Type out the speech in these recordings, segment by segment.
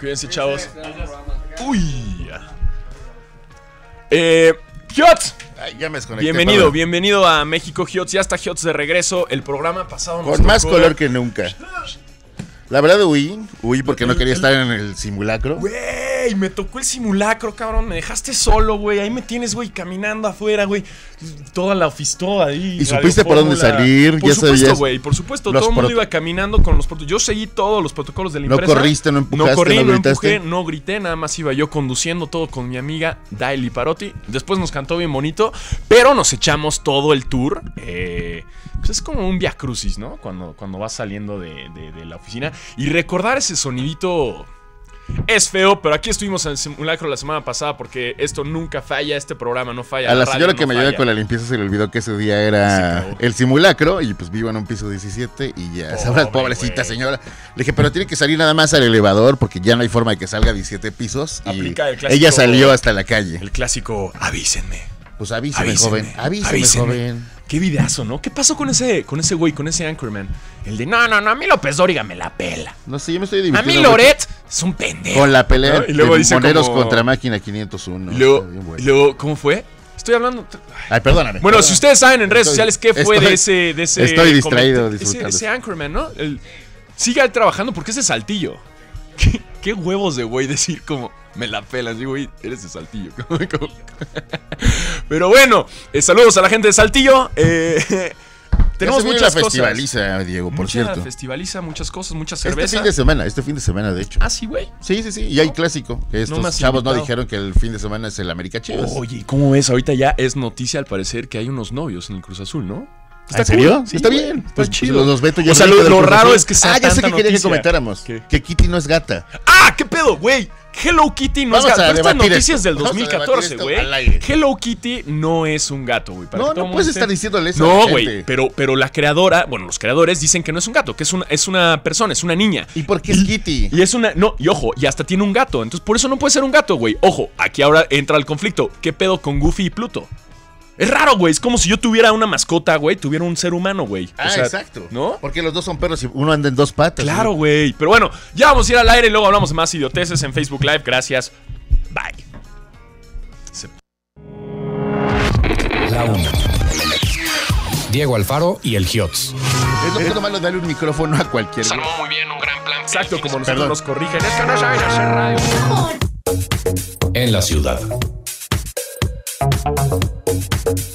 Cuídense, chavos. Uy. Eh, Hiots. Bienvenido, bienvenido a México Hiots. Ya está Hiots de regreso. El programa pasado Con más color que nunca. La verdad huí, huí porque no quería estar en el simulacro. Y me tocó el simulacro, cabrón. Me dejaste solo, güey. Ahí me tienes, güey, caminando afuera, güey. Toda la oficina ahí. ¿Y supiste por dónde salir? Por supuesto, güey. Por supuesto, todo el mundo iba caminando con los protocolos. Yo seguí todos los protocolos de la empresa. No corriste, no empujaste, no, corrí, no, empujé, no grité. Nada más iba yo conduciendo todo con mi amiga Daily Parotti. Después nos cantó bien bonito, pero nos echamos todo el tour. Eh, pues es como un via crucis, ¿no? Cuando, cuando vas saliendo de, de la oficina. Y recordar ese sonidito es feo, pero aquí estuvimos en el simulacro la semana pasada porque esto nunca falla, este programa no falla. A la, señora que me ayudó con la limpieza se le olvidó que ese día era el simulacro y pues vivo en un piso 17 y ya, esa pobrecita señora. Le dije, pero tiene que salir nada más al elevador porque ya no hay forma de que salga 17 pisos. Y ella salió hasta la calle. El clásico, avísenme. Pues avísenme, joven. avísenme. joven. Qué videazo, ¿no? ¿Qué pasó con ese, con ese güey, con ese Anchorman? El de, no, no, no, a mí López Dóriga me la pela. No sé, yo me estoy divirtiendo. A mí Loret es un pendejo. Con la pelea de Moneros contra Máquina 501. Luego, ¿cómo fue? Estoy hablando... Ay, perdóname. Bueno, si ustedes saben en redes sociales qué fue de, ese, de ese... Estoy distraído. Ese, ese Anchorman, ¿no? El, sigue trabajando porque ese Saltillo qué huevos de güey decir como, me la pelas, digo, güey, eres de Saltillo. Pero bueno, eh, saludos a la gente de Saltillo. Eh, tenemos muchas festivaliza, Diego, por Mucha cierto. Festivaliza muchas cosas, muchas cervezas. Este fin de semana, este fin de semana, de hecho. Ah, sí, güey. Sí, sí, sí. Y hay clásico. estos no chavos no dijeron que el fin de semana es el América Chivas. Oye, ¿cómo es, Ahorita ya es noticia al parecer que hay unos novios en el Cruz Azul, ¿no? Está ¿En serio? Sí, está bien. Pues, pues chido. o sea, lo, raro es que sea Ah, ya sé que quería que comentáramos. Que Kitty no es gata. ¡Ah, qué pedo, güey! Hello Kitty no Vamos es gato. Estas noticias del 2014, güey. Hello Kitty no es un gato, güey. No, no puedes estar diciéndole eso. No, güey. Pero, pero la creadora, bueno, los creadores dicen que no es un gato, que es una, es una persona, es una niña. ¿Y por qué es Kitty? Y es una. No, y ojo, y hasta tiene un gato. Entonces por eso no puede ser un gato, güey. Ojo, aquí ahora entra el conflicto. ¿Qué pedo con Goofy y Pluto? Es raro, güey. Es como si yo tuviera una mascota, güey. Tuviera un ser humano, güey. Ah, exacto. ¿No? Porque los dos son perros y uno anda en dos patas. Claro, güey. Pero bueno, ya vamos a ir al aire y luego hablamos más idioteces en Facebook Live. Gracias. Bye. La Diego Alfaro y el Giots. Es lo que malo darle un micrófono a cualquier. Salmó muy bien, un gran plan. Exacto, como nosotros nos corrigen. En la ciudad. Thank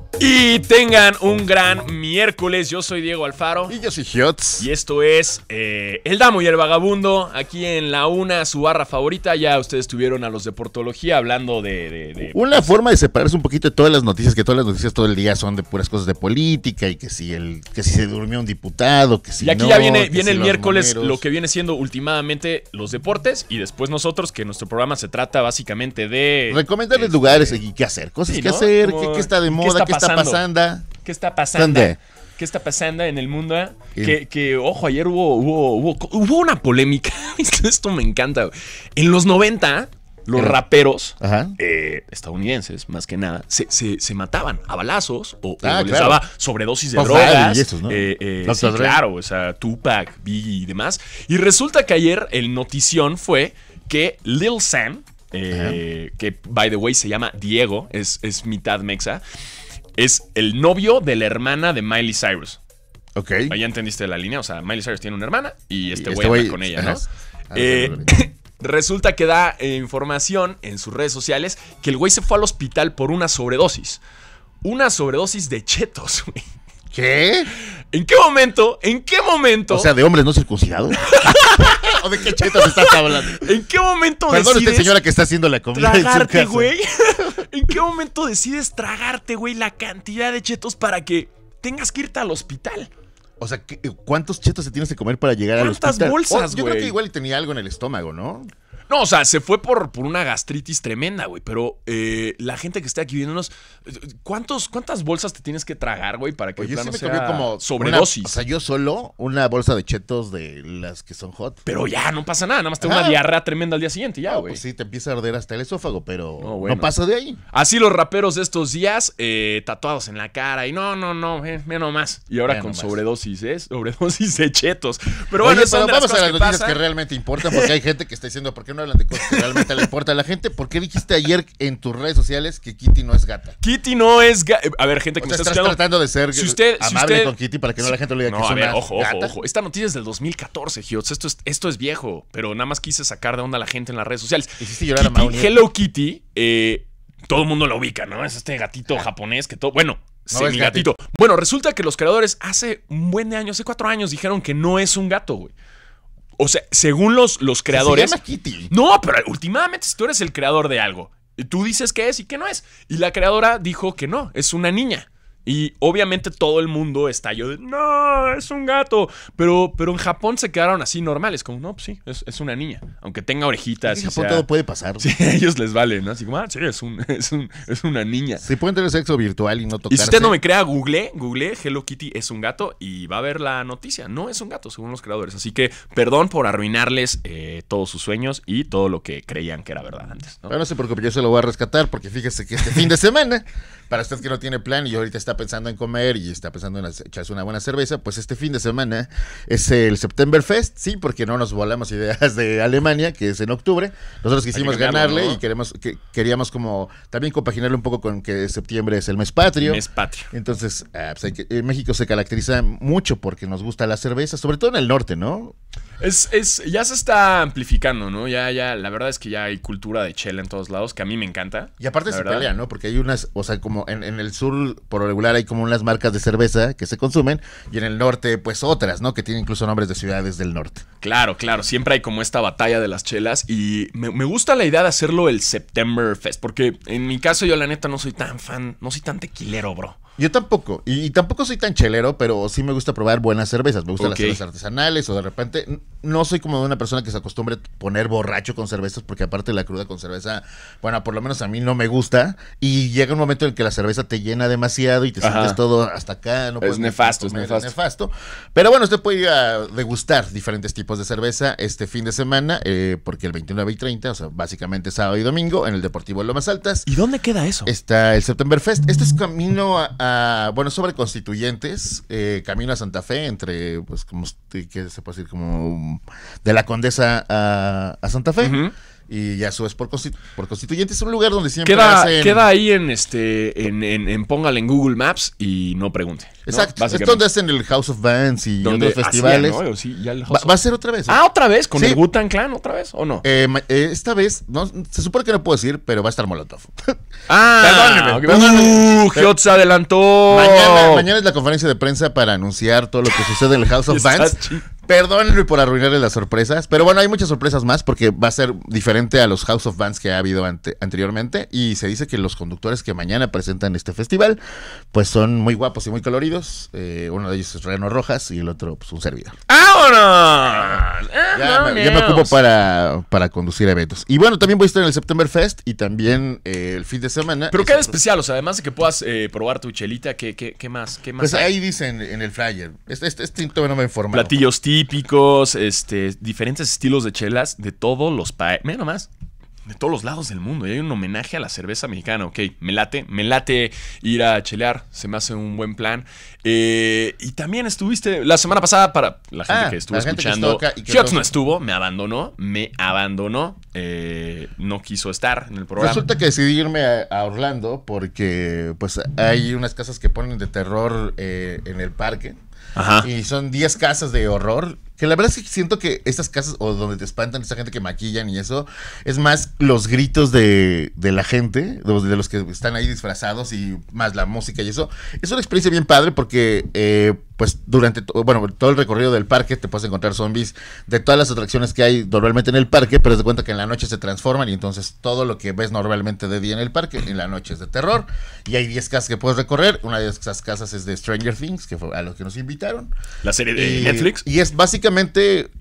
you. Y tengan un gran miércoles. Yo soy Diego Alfaro. Y yo soy Hiots. Y esto es eh, El Damo y el Vagabundo. Aquí en la una, su barra favorita. Ya ustedes tuvieron a los de Portología hablando de. una forma de separarse un poquito de todas las noticias, que todas las noticias todo el día son de puras cosas de política y que si el que si se durmió un diputado, que si. Y aquí ya viene, viene el miércoles lo que viene siendo últimamente los deportes y después nosotros, que nuestro programa se trata básicamente de. Recomendarles este, lugares y qué hacer, cosas que hacer, qué, está de moda, qué está está pasando? ¿Qué está pasando? ¿Qué está pasando en el mundo? Eh? Que, ojo, ayer hubo, hubo, una polémica. Esto me encanta. En los 90, los raperos eh, estadounidenses, más que nada, se, mataban a balazos o, ah, les daba sobredosis de pues drogas. Eh, claro, o sea, Tupac, Biggie y demás. Y resulta que ayer el notición fue que Lil Sam, que by the way se llama Diego, es, es mitad mexa, es el novio de la hermana de Miley Cyrus. Ok. Ahí ya entendiste la línea. O sea, Miley Cyrus tiene una hermana y este, este güey este con ella, ¿no? Ah, eh, resulta que da eh, información en sus redes sociales que el güey se fue al hospital por una sobredosis. Una sobredosis de chetos, güey. ¿Qué? ¿En qué momento? ¿En qué momento? O sea, de hombres no circuncidados. ¿O de qué chetos estás hablando? ¿En qué momento Perdón decides esta señora, que está haciendo la comida en su casa? ¿En qué momento decides tragarte, güey, la cantidad de chetos para que tengas que irte al hospital? O sea, ¿cuántos chetos se tienes que comer para llegar al hospital? ¿Cuántas bolsas, yo creo que igual tenía algo en el estómago, ¿no? No, o sea, se fue por, por una gastritis tremenda, güey. Pero eh, la gente que está aquí viéndonos, ¿cuántas bolsas te tienes que tragar, güey, para que el plano como sobredosis? o sea, yo solo una bolsa de chetos de las que son hot. Pero ya, no pasa nada. Nada más tengo una ah. diarrea tremenda al día siguiente, ya, güey. pues sí, te empieza a arder hasta el esófago, pero no, pasa de ahí. Así los raperos de estos días, eh, tatuados en la cara y no, no, no, menos eh, mira Y ahora con sobredosis, ¿eh? Sobredosis de chetos. Pero bueno, Oye, pero vamos a las noticias que, realmente importan porque hay gente que está diciendo, ¿por qué no no hablan de cosas que realmente le importa a la gente? ¿Por qué dijiste ayer en tus redes sociales que Kitty no es gata? Kitty no es gata. Eh, a ver, gente que me está estás tratando de ser si usted, amable con Kitty para que no la gente lo diga que es ojo, ojo, ojo. Esta noticia es del 2014, Giotz. Esto es, esto es viejo, pero nada más quise sacar de onda a la gente en las redes sociales. Hiciste llorar a ¿eh? Hello Kitty, eh, todo el mundo la ubica, ¿no? Es este gatito ah. japonés que todo. Bueno, no Gatito. Bueno, resulta que los creadores hace un buen año, hace cuatro años, dijeron que no es un gato, güey. O sea, según los, los creadores. No, pero últimamente, si tú eres el creador de algo, tú dices que es y que no es. Y la creadora dijo que no, es una niña. Y obviamente todo el mundo yo de, no, es un gato. Pero, pero en Japón se quedaron así normales, como, no, pues sí, es, una niña. Aunque tenga orejitas. En Japón todo puede pasar. Sí, a ellos les valen ¿no? Así como, ah, sí, es, un, es, una niña. Sí, pueden tener sexo virtual y no tocarse. Y si usted no me crea, google, google, Hello Kitty es un gato y va a ver la noticia. No es un gato, según los creadores. Así que, perdón por arruinarles eh, todos sus sueños y todo lo que creían que era verdad antes. ¿no? Pero no se preocupe, yo se lo voy a rescatar porque fíjese que este fin de semana, para usted que no tiene plan y ahorita está pensando en comer y está pensando en echarse una buena cerveza, pues este fin de semana es el September Fest, sí, porque no nos volamos ideas de Alemania, que es en octubre. Nosotros quisimos ganarle y queremos, queríamos como también compaginarlo un poco con que septiembre es el mes patrio. Mes patrio. Entonces, ah, pues eh, México se caracteriza mucho porque nos gusta la cerveza, sobre todo en el norte, ¿no? Es, es, ya se está amplificando, ¿no? Ya, ya, la verdad es que ya hay cultura de chela en todos lados, que a mí me encanta. Y aparte se ¿no? Porque hay unas, o sea, como en, el sur, por regular, hay como unas marcas de cerveza que se consumen, y en el norte, pues otras, ¿no? Que tienen incluso nombres de ciudades del norte. Claro, claro, siempre hay como esta batalla de las chelas, y me, me gusta la idea de hacerlo el September Fest, porque en mi caso yo la neta no soy tan fan, no soy tan tequilero, bro. Yo tampoco. Y, tampoco soy tan chelero, pero sí me gusta probar buenas cervezas. Me gustan las cervezas artesanales o de repente. No soy como una persona que se acostumbre a poner borracho con cervezas, porque aparte la cruda con cerveza, bueno, por lo menos a mí no me gusta. Y llega un momento en que la cerveza te llena demasiado y te sientes todo hasta acá. No es nefasto, es nefasto, Pero bueno, usted puede ir a degustar diferentes tipos de cerveza este fin de semana, eh, porque el 29 y 30, o sea, básicamente sábado y domingo, en el Deportivo Lomas Altas. ¿Y dónde queda eso? Está el September Fest. Este es camino a bueno, sobre constituyentes, eh, camino a Santa Fe, entre, pues, como, se puede decir? Como de la Condesa a, Santa Fe y ya subes por, por constituyente. Es un lugar donde siempre queda, hacen... queda ahí en este en, en, en, póngale en Google Maps y no pregunte. Exacto. Es donde hacen el House of Bands y donde otros festivales. va, a ser otra vez. ¿eh? Ah, otra vez, con el Gutan Clan, otra vez, ¿o no? Eh, eh, esta vez, no, se supone que no puedo decir, pero va a estar Molotov. Ah, perdóneme. uh, se adelantó. Mañana, mañana es la conferencia de prensa para anunciar todo lo que sucede en el House of Bands. Perdónenme por arruinarles las sorpresas, pero bueno, hay muchas sorpresas más porque va a ser diferente a los House of Bands que ha habido anteriormente y se dice que los conductores que mañana presentan este festival pues son muy guapos y muy coloridos. Eh, uno de ellos es Reno Rojas y el otro pues un servidor. ¡Ah, Ya, me, me ocupo para, para, conducir eventos. Y bueno, también voy a estar en el September Fest y también eh, el fin de semana. Pero qué especial, o sea, además de que puedas eh, probar tu chelita, ¿qué, más? ¿Qué más pues ahí dicen en el flyer. Este, este, no me informa. Platillos típicos típicos, este, diferentes estilos de chelas de todos los países. Mira nomás, de todos los lados del mundo. Y hay un homenaje a la cerveza mexicana. Ok, me late, me late ir a chelear. Se me hace un buen plan. Eh, y también estuviste la semana pasada para la gente ah, que estuvo escuchando. Fiat no estuvo, me abandonó, me abandonó. Eh, no quiso estar en el programa. Resulta que decidí irme a, Orlando porque pues hay unas casas que ponen de terror eh, en el parque. Ajá. Y son 10 casas de horror que la verdad es que siento que estas casas, o donde te espantan, esta gente que maquillan y eso, es más los gritos de, de la gente, de los, que están ahí disfrazados y más la música y eso. Es una experiencia bien padre porque, eh, pues, durante bueno, todo el recorrido del parque te puedes encontrar zombies de todas las atracciones que hay normalmente en el parque, pero te cuenta que en la noche se transforman y entonces todo lo que ves normalmente de día en el parque, en la noche es de terror. Y hay 10 casas que puedes recorrer. Una de esas casas es de Stranger Things, que fue a lo que nos invitaron. La serie de Netflix. Y es básicamente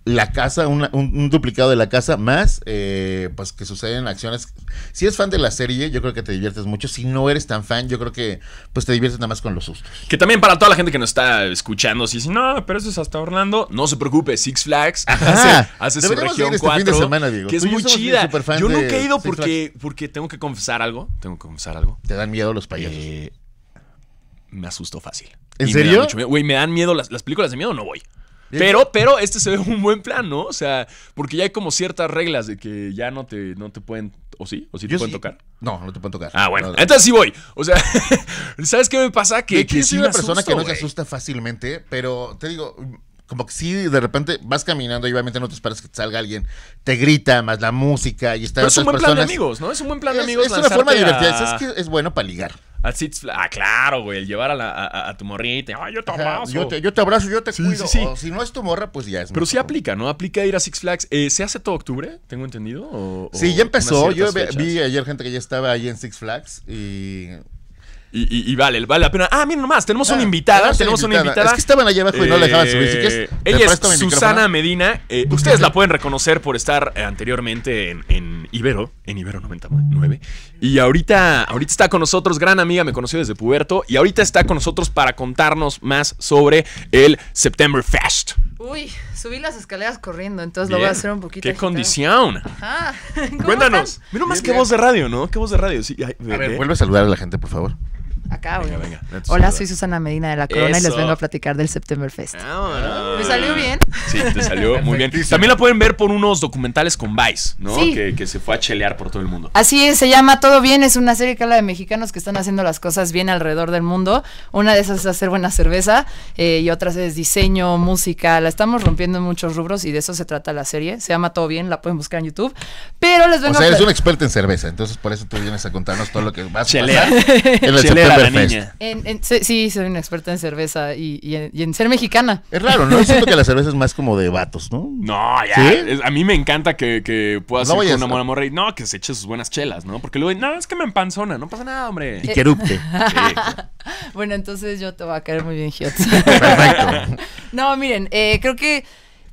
la casa, un, duplicado de la casa, más eh, pues que suceden acciones. Si eres fan de la serie, yo creo que te diviertes mucho. Si no eres tan fan, yo creo que pues te diviertes nada más con los sus Que también para toda la gente que nos está escuchando, si dicen, no, pero eso es hasta Orlando, no se preocupe, Six Flags hace, hace su región este que es muy chida. Yo nunca he ido porque, porque tengo que confesar algo, tengo que confesar algo. Te dan miedo los payasos. Eh, me asusto fácil. ¿En serio? Güey, me, me dan miedo las, las películas de miedo, no voy. Pero, pero este se ve un buen plan, ¿no? O sea, porque ya hay como ciertas reglas de que ya no te, no te pueden. ¿O sí? ¿O sí te pueden tocar? No, no te pueden tocar. Ah, bueno. Entonces sí voy. O sea, ¿sabes qué me pasa? Que, es soy una persona que no te se asusta fácilmente, pero te digo, como que sí, de repente vas caminando y obviamente no te esperas que te salga alguien, te grita más la música y está. Pero es un buen plan de amigos, ¿no? Es un buen plan de amigos. Es, es una forma de divertirse Es que es bueno para ligar al Six Flags. Ah, claro, güey, el llevar a, tu morrita. Ay, yo te abrazo. Yo te, abrazo, yo te cuido. si no es tu morra, pues ya es. Pero sí aplica, ¿no? Aplica ir a Six Flags. Eh, ¿Se hace todo octubre? ¿Tengo entendido? sí, ya empezó. Yo vi ayer gente que ya estaba ahí en Six Flags y y, y, vale, vale la pena. Ah, mira, nomás, tenemos una ah, invitada. Tenemos una invitada. Es que estaban allá abajo y no la dejaban subir. Si quieres, eh, ella es Susana Medina. Eh, ustedes la pueden reconocer por estar eh, anteriormente en, Ibero, en Ibero 99. Y ahorita, ahorita está con nosotros, gran amiga, me conoció desde Puberto. Y ahorita está con nosotros para contarnos más sobre el September Fest. Uy, subí las escaleras corriendo, entonces lo voy a hacer un poquito. ¡Qué condición! Cuéntanos. Mira nomás qué que voz de radio, ¿no? Qué voz de radio. Sí, vuelve a saludar a la gente, por favor. Acá, Hola, soy Susana Medina de la Corona y les vengo a platicar del September Fest. ¿Me salió bien? Sí, te salió muy bien. También la pueden ver por unos documentales con Vice, ¿no? Que, se fue a chelear por todo el mundo. Así es, se llama Todo Bien. Es una serie que habla de mexicanos que están haciendo las cosas bien alrededor del mundo. Una de esas es hacer buena cerveza eh, y otras es diseño, música. La estamos rompiendo en muchos rubros y de eso se trata la serie. Se llama Todo Bien, la pueden buscar en YouTube. Pero les vengo o sea, eres un experto en cerveza, entonces por eso tú vienes a contarnos todo lo que vas a pasar sí, soy una experta en cerveza y, en, ser mexicana. Es raro, ¿no? siento que la cerveza es más como de vatos, ¿no? No, ya. a mí me encanta que, que puedas no una mona morra no, que se eche sus buenas chelas, ¿no? Porque luego, no, es que me empanzona, no pasa nada, hombre. Y que erupte. Bueno, entonces yo te voy a caer muy bien, Giotto. Perfecto. no, miren, eh, creo que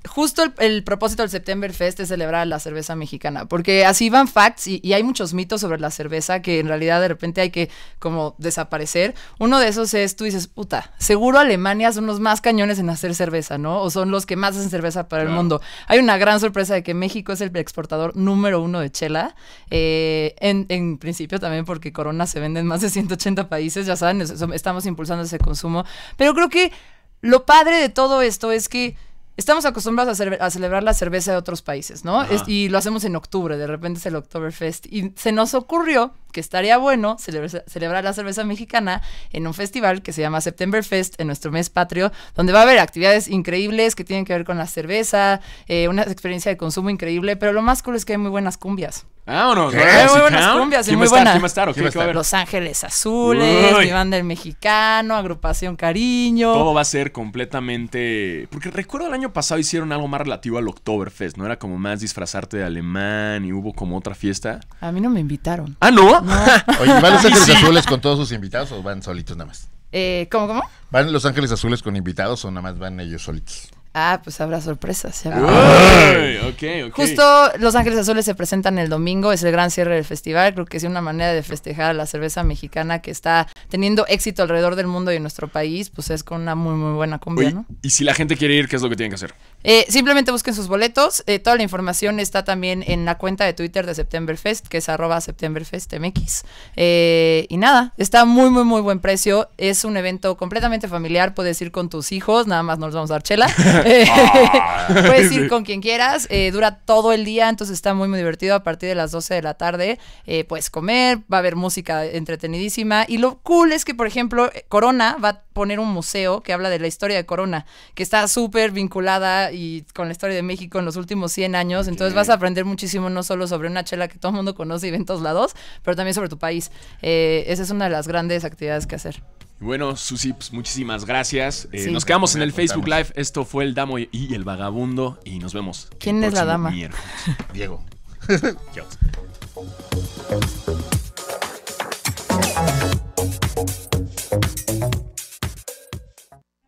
justo el, propósito del September Fest es celebrar la cerveza mexicana, porque así van facts y, hay muchos mitos sobre la cerveza que en realidad de repente hay que como desaparecer. Uno de esos es, tú dices, puta, seguro Alemania son los más cañones en hacer cerveza, ¿no? O son los que más hacen cerveza para el mundo. Hay una gran sorpresa de que México es el exportador número uno de chela, eh, en, en, principio también porque Corona se vende en más de 180 países, ya saben, estamos impulsando ese consumo, pero creo que lo padre de todo esto es que estamos acostumbrados a, celebrar la cerveza de otros países, ¿no? y lo hacemos en octubre, de repente es el Oktoberfest. Y se nos ocurrió que estaría bueno celebrar la cerveza mexicana en un festival que se llama September Fest en nuestro mes patrio, donde va a haber actividades increíbles que tienen que ver con la cerveza, eh, una experiencia de consumo increíble, pero lo más cool es que hay muy buenas cumbias. Vámonos, ¿Qué? Hay muy buenas cumbias muy buenas. ¿Quién va a estar? Los Ángeles Azules, mi banda El Mexicano, Agrupación Cariño. Todo va a ser completamente. Porque recuerdo el año pasado hicieron algo más relativo al Oktoberfest, ¿no? Era como más disfrazarte de alemán y hubo como otra fiesta. A mí no me invitaron. ¿Ah, no? Oye, ¿van Los Ángeles Azules con todos sus invitados o van solitos nada más? Eh, cómo? ¿Van Los Ángeles Azules con invitados o nada más van ellos solitos? Ah, pues habrá sorpresas. Ah. Justo Los Ángeles Azules se presentan el domingo, es el gran cierre del festival. Creo que es una manera de festejar la cerveza mexicana que está teniendo éxito alrededor del mundo y en nuestro país, pues es con una muy, muy buena cumbia, Y si la gente quiere ir, ¿qué es lo que tienen que hacer? Eh, simplemente busquen sus boletos. Eh, toda la información está también en la cuenta de Twitter de Septemberfest, que es arroba SeptemberfestMX. Eh, y nada, está muy, muy, muy buen precio. Es un evento completamente familiar. Puedes ir con tus hijos, nada más nos vamos a dar chela. Ah. Puedes ir con quien quieras, eh, dura todo el día, entonces está muy, muy divertido. A partir de las 12 de la tarde eh, puedes comer, va a haber música entretenidísima. Y lo cool es que, por ejemplo, Corona va a poner un museo que habla de la historia de Corona, que está súper vinculada y con la historia de México en los últimos 100 años. Entonces vas a aprender muchísimo, no solo sobre una chela que todo el mundo conoce y ve en todos lados, pero también sobre tu país. Eh, esa es una de las grandes actividades que hacer. Bueno, Susi, pues muchísimas gracias. Eh, nos quedamos en el Facebook Live. Esto fue el Damo y el Vagabundo. Y nos vemos. ¿Quién es la dama? Diego.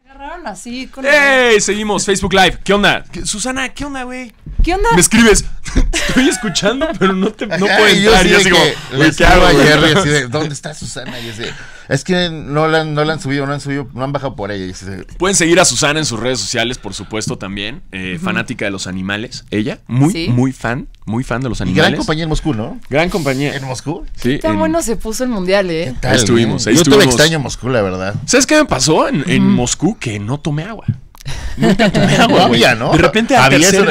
Agarraron ¡Ey! Seguimos, Facebook Live. ¿Qué onda? Susana, ¿qué onda, güey? ¿Qué onda? Me escribes, estoy escuchando, pero no te puedo entrar. Y yo así así de, ¿dónde está Susana? es que no la, no la han subido, no han subido, no han bajado por ella. Pueden seguir a Susana en sus redes sociales, por supuesto, también. Eh, fanática de los animales. Ella, muy, muy fan, muy fan de los animales. gran compañía en Moscú, ¿no? Gran compañía. ¿En Moscú? Sí. Tan bueno se puso el mundial, ¿eh? estuvimos, eh? ahí Yo te extraño Moscú, la verdad. ¿Sabes qué me pasó en, Moscú? Que no tomé agua. Nunca ¿no? De repente al tercer,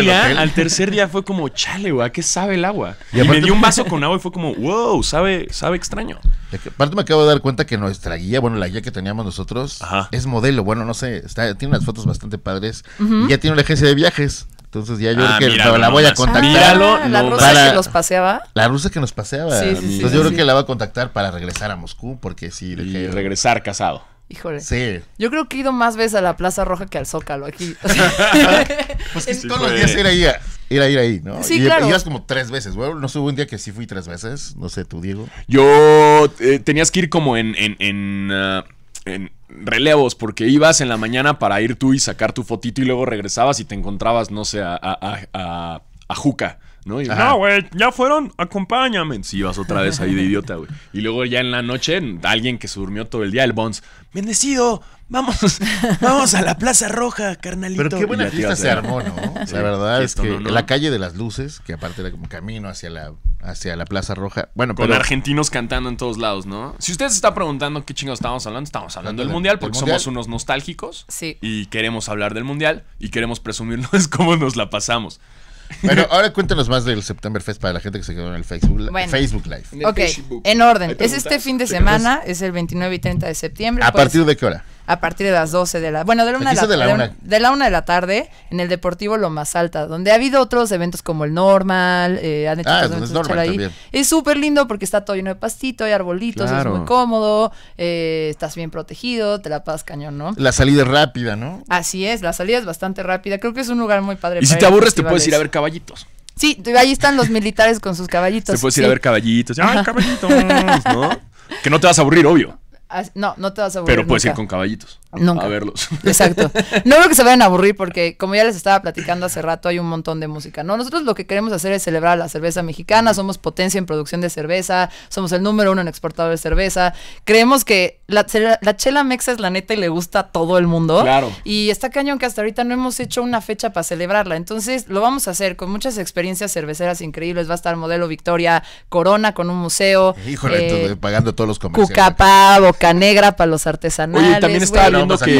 día, fue como, chale, que qué sabe el agua? Y, me dio un vaso con agua y fue como, wow, sabe, sabe extraño. Aparte me acabo de dar cuenta que nuestra guía, bueno, la guía que teníamos nosotros, es modelo. Bueno, no sé, tiene unas fotos bastante padres. Y ya tiene una agencia de viajes. Entonces ya yo ah, creo que la voy a contactar. la rusa que nos paseaba. La rusa que nos paseaba. Entonces yo creo que la voy a contactar para regresar a Moscú, porque sí. Y regresar casado. Híjole. Sí. Yo creo que he ido más veces a la Plaza Roja que al Zócalo aquí. pues todos los días ir ahí, ir ahí, ¿no? Sí, y, Ibas como tres veces, güey. No sé, hubo un día que sí fui tres veces. No sé, tú, Diego. Yo eh, tenías que ir como en, ah, en, relevos, porque ibas en la mañana para ir tú y sacar tu fotito y luego regresabas y te encontrabas, no sé, a, a, a, a Juca. ¿no? güey, ya fueron, acompáñame. Sí, vas otra vez ahí de idiota, güey. Y luego ya en la noche, alguien que se durmió todo el día, el Bons, bendecido, vamos, vamos a la Plaza Roja, carnalito. Pero qué buena fiesta se armó, ¿no? la verdad es que la calle de las luces, que aparte era como camino hacia la, hacia la Plaza Roja. Bueno, Con argentinos cantando en todos lados, ¿no? Si usted se está preguntando qué chingados estamos hablando, estamos hablando del, Mundial porque somos unos nostálgicos. Y queremos hablar del Mundial y queremos presumirnos cómo nos la pasamos. Bueno, ahora cuéntanos más del September Fest para la gente que se quedó en el Facebook, Facebook Live. ok, en orden. Es este fin de semana, es el 29 y 30 de septiembre. ¿A pues partir de qué hora? a partir de las 12 de la... Bueno, de la, una de la, de la, tarde en el Deportivo Lo Más Alta, donde ha habido otros eventos como el Normal, eh, han hecho ah, es normal Es súper lindo porque está todo lleno de pastito, hay arbolitos, es muy cómodo, eh, estás bien protegido, te la pasas cañón, ¿no? La salida es rápida, ¿no? Así es, la salida es bastante rápida, creo que es un lugar muy padre. Y si te aburres te puedes ir a ver caballitos. Sí, ahí están los militares con sus caballitos. Te puedes ir a ver caballitos, caballitos! ¿no? que no te vas a aburrir, obvio. No, no te vas a aburrir. Pero puedes ser con caballitos a verlos. Exacto. No creo que se vayan a aburrir porque, como ya les estaba platicando hace rato, hay un montón de música. No, nosotros lo que queremos hacer es celebrar la cerveza mexicana. Somos potencia en producción de cerveza. Somos el número uno en exportador de cerveza. Creemos que la, chela mexa es la neta y le gusta a todo el mundo. Claro. Y está cañón que hasta ahorita no hemos hecho una fecha para celebrarla. Entonces, lo vamos a hacer con muchas experiencias cerveceras increíbles. Va a estar Modelo Victoria, Corona con un museo. Híjole, eh, pagando todos los comerciales. Cucapá, negra para los artesanales. Oye, también estaba hablando que,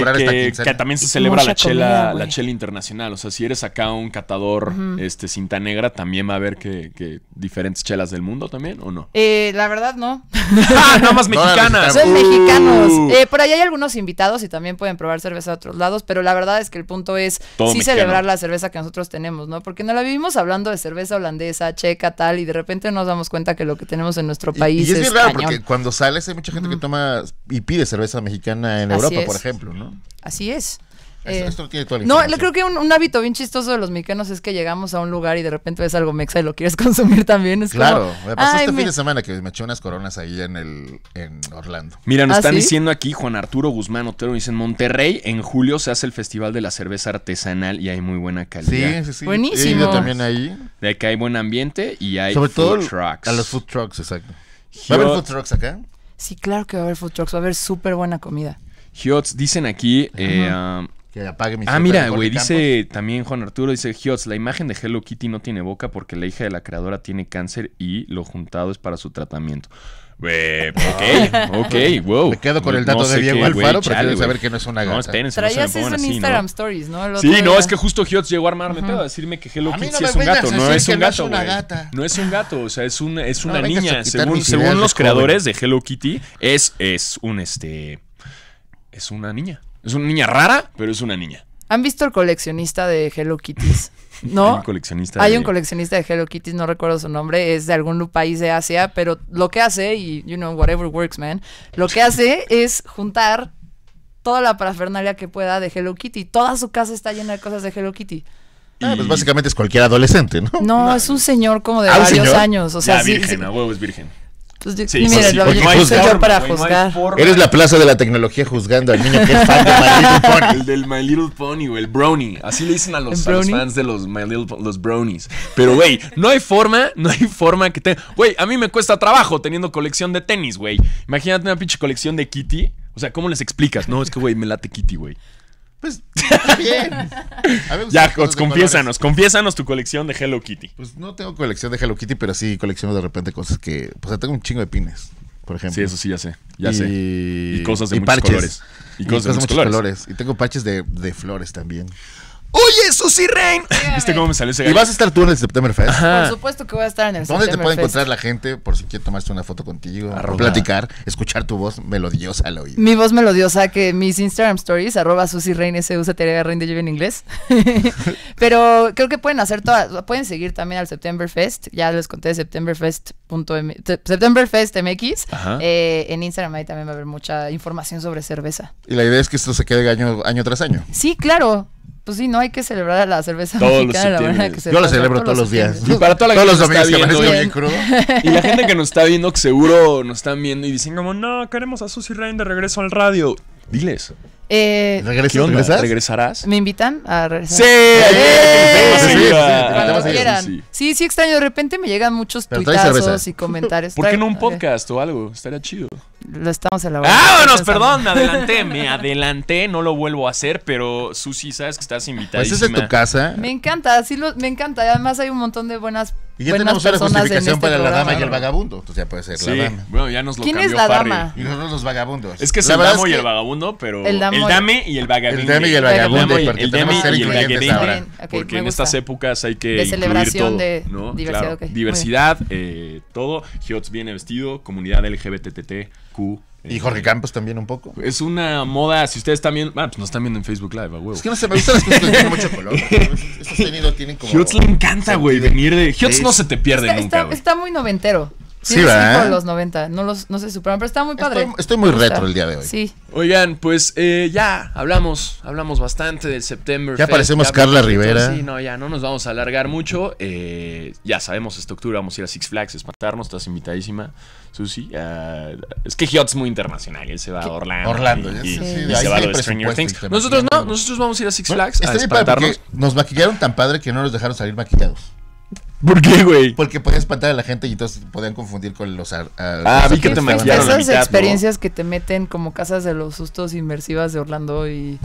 también se celebra la chela, la chela internacional. O sea, si eres acá un catador este, cinta negra, también va a haber que, diferentes chelas del mundo también, ¿o no? Eh, la verdad, no. ah, más mexicanas. Son uh. mexicanos. Eh, por ahí hay algunos invitados y también pueden probar cerveza de otros lados, pero la verdad es que el punto es sí celebrar la cerveza que nosotros tenemos, ¿no? Porque no la vivimos hablando de cerveza holandesa, checa, tal, y de repente nos damos cuenta que lo que tenemos en nuestro país es. y es, verdad, porque cuando sales hay mucha gente que toma y pide cerveza mexicana en Europa, por ejemplo, ¿no? Así es. Eh, no, creo que un, hábito bien chistoso de los mexicanos es que llegamos a un lugar y de repente ves algo mexa y lo quieres consumir también. claro, me pasó este fin de semana que me eché unas coronas ahí en el en Orlando. Mira, nos ¿Ah, están diciendo aquí Juan Arturo Guzmán Otero, dicen Monterrey en julio se hace el Festival de la Cerveza Artesanal y hay muy buena calidad. Sí, sí, sí. Buenísimo. también ahí. De que hay buen ambiente y hay Sobre food todo trucks. A los food trucks, exacto. ¿Va a haber food trucks acá? Sí, claro que va a haber food trucks, va a haber súper buena comida. Hiots, dicen aquí. Eh, ah, que apague mi Ah, mira, güey, dice también Juan Arturo, dice Hiots, la imagen de Hello Kitty no tiene boca porque la hija de la creadora tiene cáncer y lo juntado es para su tratamiento. Eh, ah. ok, ok, wow. Me quedo con el dato de Diego Alfaro, quiero saber que no es una gata. Traías eso en Instagram Stories, ¿no? sí, no, es que justo Hot llegó a armarme todo a decirme que Hello Kitty es un gato. No es un gato, No es un gato, o sea, es, es una niña. Según, según los creadores de Hello Kitty, es, es un este. Es una niña. Es una niña rara, pero es una niña. ¿Han visto el coleccionista de Hello Kitty? ¿No? Hay un coleccionista. Hay de... un coleccionista de Hello Kitty, no recuerdo su nombre, es de algún país de Asia, pero lo que hace, y you know, whatever works, man, lo que hace es juntar toda la parafernalia que pueda de Hello Kitty. Toda su casa está llena de cosas de Hello Kitty. Ah, pues básicamente es cualquier adolescente, ¿no? No, es un señor como de ah, varios años. O sea, virgen, es virgen. Entonces, pues mira, para juzgar. Eres la plaza de la tecnología juzgando al niño que es fan de My Little Pony. El del My Little Pony, o el brownie. Así le dicen a los, fans de los My Little los brownies. Pero, güey, no hay forma, no hay forma que tenga. Güey, a mí me cuesta trabajo teniendo colección de tenis, güey. Imagínate una pinche colección de Kitty. O sea, ¿cómo les explicas? No, es que, güey, me late Kitty, güey. Pues bien. ya, Cots, confiésanos, confiésanos tu colección de Hello Kitty. Pues no tengo colección de Hello Kitty, pero sí colecciono de repente cosas que. Pues o tengo un chingo de pines, por ejemplo. Sí, eso sí, ya sé. Ya sé. Y cosas de y muchos colores. Y cosas, de muchos, colores. Y tengo parches de, de flores también. Oye, Susy Rain. ¿Viste cómo me salió ese Y vas a estar tú en el September Fest. Por supuesto que voy a estar en el September Fest. ¿Dónde te puede encontrar la gente por si quiere tomarse una foto contigo, platicar, escuchar tu voz melodiosa al oído? Mi voz melodiosa, que mis Instagram stories, arroba Susi Rain, s u c t e en inglés. Pero creo que pueden hacer todas, pueden seguir también al September Fest. Ya les conté septemberfest.mx, Fest MX. Eh, en Instagram ahí también va a haber mucha información sobre cerveza. Y la idea es que esto se quede año tras año. Sí, claro. Pues sí, no hay que celebrar a la cerveza todos mexicana, los la que se Yo la celebro todos, los días. Y para toda la todos gente que nos está viendo, y, la gente que nos está viendo, seguro nos están viendo y dicen como, no, queremos a Susy Ryan de regreso al radio. Diles, eh, ¿Regresarás? ¿Me invitan a regresar? ¡Sí! Sí, sí, extraño. De repente me llegan muchos tuitazos y comentarios. ¿Por qué no un podcast o algo? Estaría chido. Lo estamos elaborando. ¡Vámonos! Perdón, me adelanté, me adelanté. No lo vuelvo a hacer, pero Susi, sabes que estás invitada. Pues es de tu casa. Me encanta, sí, me encanta. Además hay un montón de buenas y ya pues tenemos la justificación este para la dama y el vagabundo. Entonces ya puede ser la dama. Bueno, ya nos lo ¿Quién cambió es la dama? Y nosotros los vagabundos. Es que es la el damo y el vagabundo, pero el, dame y el vagabundo. El dame y el vagabundo. El dame y el vagabundo. porque en estas épocas hay que de celebración todo, de diversidad. Diversidad, eh, todo. Hiots viene vestido, comunidad LGBTTQ y Jorge Campos también un poco. Es una moda, si ustedes también, ah, pues nos están viendo en Facebook Live, a huevo. Es que no se me gustan las cosas que tienen mucho color. Estos tenidos tienen como Hutz le encanta, güey, venir de Hutz no se te pierde nunca, güey. está muy noventero. Sí, va. los 90, no, los, no se pero está muy padre. Estoy, muy retro el día de hoy. Sí. Oigan, pues eh, ya hablamos, hablamos bastante del September Ya parecemos Carla Rivera. Sí, no, ya no nos vamos a alargar mucho. Eh, ya sabemos, esta octubre vamos a ir a Six Flags, espantarnos, estás invitadísima, Susi. Ah, es que Hiot es muy internacional, él se va a Orlando. Orlando, sí, se va a Things. Nosotros no, nosotros vamos a ir a Six Flags a espantarnos. Nos maquillaron tan padre que no nos dejaron salir maquillados. ¿Por qué, güey? Porque podías espantar a la gente y entonces podían confundir con los. ah, vi que te pues Esas experiencias que te meten como casas de los sustos inmersivas de Orlando y.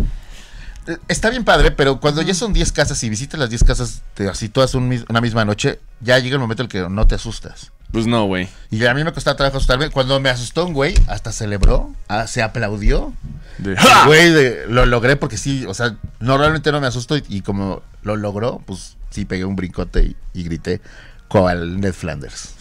Eh, está bien padre, pero cuando ya son 10 casas y visitas las 10 casas te, así todas una misma noche, ya llega el momento en el que no te asustas. Pues no, güey. Y a mí me costaba trabajo asustarme. Cuando me asustó un güey, hasta celebró, ah, se aplaudió. Güey, lo logré porque sí, o sea, normalmente no me asusto y como lo logró, pues sí pegué un brincote y, grité cual Ned Flanders.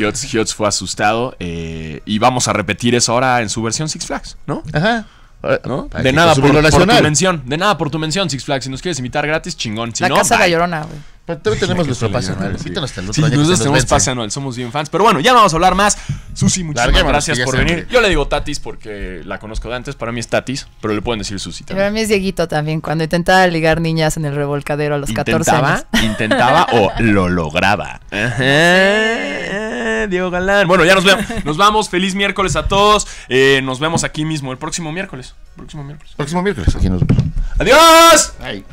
Hots fue asustado eh, y vamos a repetir eso ahora en su versión Six Flags, ¿no? Ajá. Ah, pues, de nada por, tu mención, de nada por tu mención Six Flags. Si nos quieres invitar gratis, chingón. La casa gallorona, güey. Todavía tenemos nuestro pase anual. sí, Nosotros tenemos pase anual, somos bien fans. Pero bueno, ya vamos a hablar más. Susi, muchas gracias por venir. Yo le digo Tatis porque la conozco de antes. Para mí es Tatis, pero le pueden decir Susi también. Para mí es Dieguito también. Cuando intentaba ligar niñas en el revolcadero a los 14 años. Intentaba o lo lograba. Diego Galán. Bueno, ya nos vemos. Nos vamos. Feliz miércoles a todos. Eh, nos vemos aquí mismo el próximo miércoles. Próximo miércoles. Próximo miércoles. Aquí nos vemos. ¡Adiós! Bye.